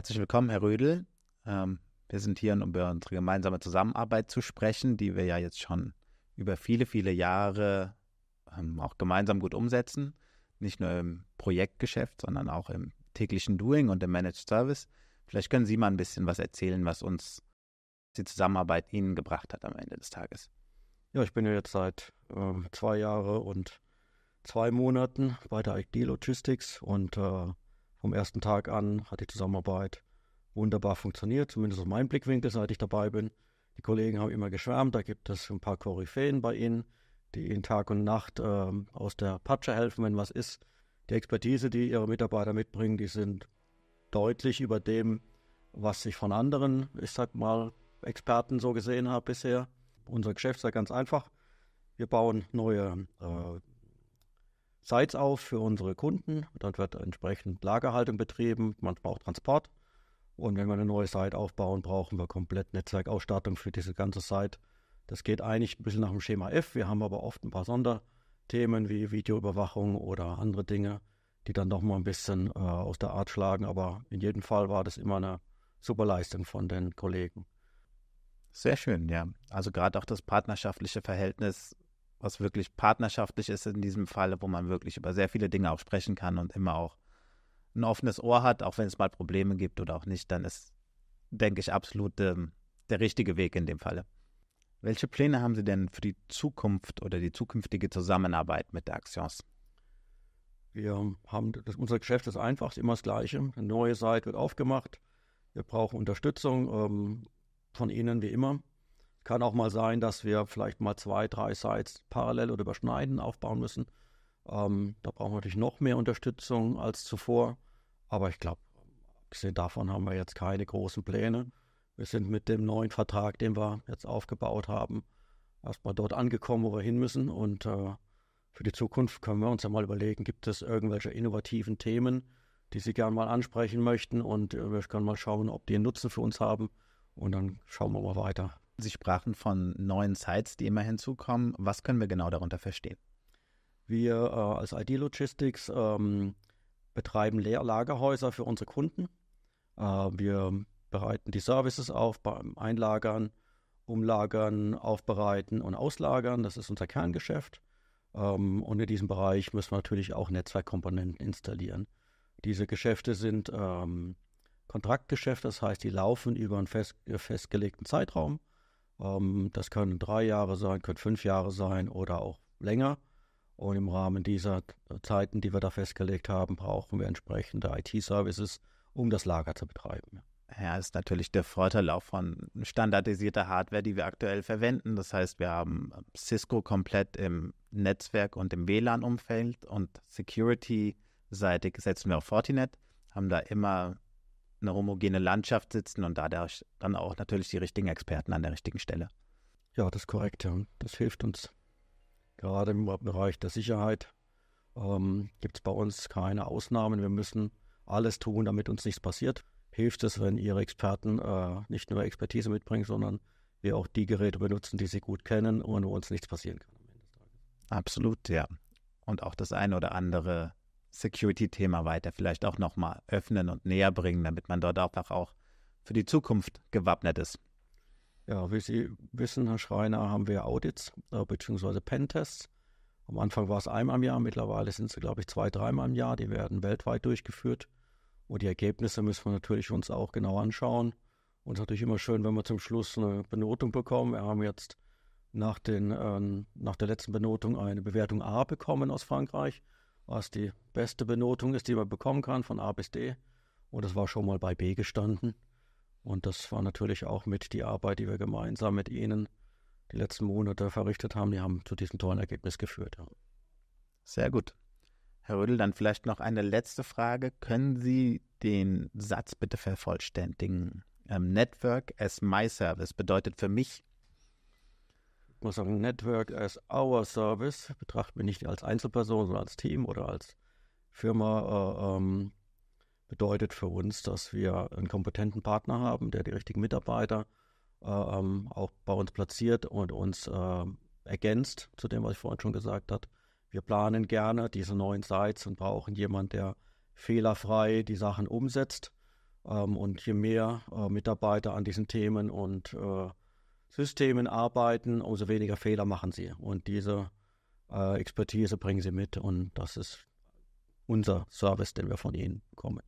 herzlich willkommen, Herr Rödel. Ähm, wir sind hier, um über unsere gemeinsame Zusammenarbeit zu sprechen, die wir ja jetzt schon über viele, viele Jahre ähm, auch gemeinsam gut umsetzen. Nicht nur im Projektgeschäft, sondern auch im täglichen Doing und im Managed Service. Vielleicht können Sie mal ein bisschen was erzählen, was uns die Zusammenarbeit Ihnen gebracht hat am Ende des Tages. Ja, ich bin ja jetzt seit ähm, zwei Jahren und zwei Monaten bei der IG Logistics und äh, vom ersten Tag an hat die Zusammenarbeit wunderbar funktioniert, zumindest aus meinem Blickwinkel, seit ich dabei bin. Die Kollegen haben immer geschwärmt, da gibt es ein paar Koryphäen bei ihnen, die ihnen Tag und Nacht ähm, aus der Patsche helfen, wenn was ist. Die Expertise, die ihre Mitarbeiter mitbringen, die sind deutlich über dem, was ich von anderen, ich sag mal, Experten so gesehen habe bisher. Unser Geschäft ist ganz einfach. Wir bauen neue äh, Sites auf für unsere Kunden. Dort wird entsprechend Lagerhaltung betrieben, manchmal auch Transport. Und wenn wir eine neue Site aufbauen, brauchen wir komplett Netzwerkausstattung für diese ganze Site. Das geht eigentlich ein bisschen nach dem Schema F. Wir haben aber oft ein paar Sonderthemen wie Videoüberwachung oder andere Dinge, die dann doch mal ein bisschen äh, aus der Art schlagen. Aber in jedem Fall war das immer eine super Leistung von den Kollegen. Sehr schön, ja. Also gerade auch das partnerschaftliche Verhältnis was wirklich partnerschaftlich ist in diesem Falle, wo man wirklich über sehr viele Dinge auch sprechen kann und immer auch ein offenes Ohr hat, auch wenn es mal Probleme gibt oder auch nicht, dann ist, denke ich, absolut ähm, der richtige Weg in dem Falle. Welche Pläne haben Sie denn für die Zukunft oder die zukünftige Zusammenarbeit mit der Actions? Wir haben das, unser Geschäft ist einfach, immer das Gleiche. Eine neue Seite wird aufgemacht. Wir brauchen Unterstützung ähm, von Ihnen wie immer. Kann auch mal sein, dass wir vielleicht mal zwei, drei Sites parallel oder überschneiden aufbauen müssen. Ähm, da brauchen wir natürlich noch mehr Unterstützung als zuvor. Aber ich glaube, gesehen davon haben wir jetzt keine großen Pläne. Wir sind mit dem neuen Vertrag, den wir jetzt aufgebaut haben, erstmal dort angekommen, wo wir hin müssen. Und äh, für die Zukunft können wir uns ja mal überlegen, gibt es irgendwelche innovativen Themen, die Sie gerne mal ansprechen möchten. Und äh, wir können mal schauen, ob die einen Nutzen für uns haben. Und dann schauen wir mal weiter. Sie sprachen von neuen Sites, die immer hinzukommen. Was können wir genau darunter verstehen? Wir äh, als ID Logistics ähm, betreiben Leerlagerhäuser für unsere Kunden. Äh, wir bereiten die Services auf beim Einlagern, Umlagern, Aufbereiten und Auslagern. Das ist unser Kerngeschäft. Ähm, und in diesem Bereich müssen wir natürlich auch Netzwerkkomponenten installieren. Diese Geschäfte sind ähm, Kontraktgeschäfte, das heißt, die laufen über einen fest, äh, festgelegten Zeitraum. Ähm, das können drei Jahre sein, können fünf Jahre sein oder auch länger. Und im Rahmen dieser Zeiten, die wir da festgelegt haben, brauchen wir entsprechende IT-Services, um das Lager zu betreiben. Ja, ist natürlich der Vorteil auch von standardisierter Hardware, die wir aktuell verwenden. Das heißt, wir haben Cisco komplett im Netzwerk und im WLAN-Umfeld und Security-seitig setzen wir auf Fortinet, haben da immer eine homogene Landschaft sitzen und dadurch dann auch natürlich die richtigen Experten an der richtigen Stelle. Ja, das ist korrekt. Ja. Das hilft uns. Gerade im Bereich der Sicherheit ähm, gibt es bei uns keine Ausnahmen. Wir müssen alles tun, damit uns nichts passiert. Hilft es, wenn Ihre Experten äh, nicht nur Expertise mitbringen, sondern wir auch die Geräte benutzen, die Sie gut kennen und wo uns nichts passieren kann am Ende des Tages. Absolut, ja. Und auch das eine oder andere Security-Thema weiter vielleicht auch nochmal öffnen und näher bringen, damit man dort einfach auch für die Zukunft gewappnet ist. Ja, wie Sie wissen, Herr Schreiner, haben wir Audits äh, bzw. Pentests. Am Anfang war es einmal im Jahr, mittlerweile sind es, glaube ich, zwei, dreimal im Jahr. Die werden weltweit durchgeführt. Und die Ergebnisse müssen wir natürlich uns auch genau anschauen. Und es ist natürlich immer schön, wenn wir zum Schluss eine Benotung bekommen. Wir haben jetzt nach, den, ähm, nach der letzten Benotung eine Bewertung A bekommen aus Frankreich was die beste Benotung ist, die man bekommen kann von A bis D. Und das war schon mal bei B gestanden. Und das war natürlich auch mit die Arbeit, die wir gemeinsam mit Ihnen die letzten Monate verrichtet haben. Die haben zu diesem tollen Ergebnis geführt. Ja. Sehr gut. Herr Rödel, dann vielleicht noch eine letzte Frage. Können Sie den Satz bitte vervollständigen? Ähm, Network as My Service bedeutet für mich muss sagen, Network as our Service betrachten wir nicht als Einzelperson, sondern als Team oder als Firma. Äh, ähm, bedeutet für uns, dass wir einen kompetenten Partner haben, der die richtigen Mitarbeiter äh, ähm, auch bei uns platziert und uns äh, ergänzt zu dem, was ich vorhin schon gesagt habe. Wir planen gerne diese neuen Sites und brauchen jemanden, der fehlerfrei die Sachen umsetzt. Ähm, und je mehr äh, Mitarbeiter an diesen Themen und äh, Systemen arbeiten, umso weniger Fehler machen sie. Und diese äh, Expertise bringen sie mit und das ist unser Service, den wir von ihnen bekommen.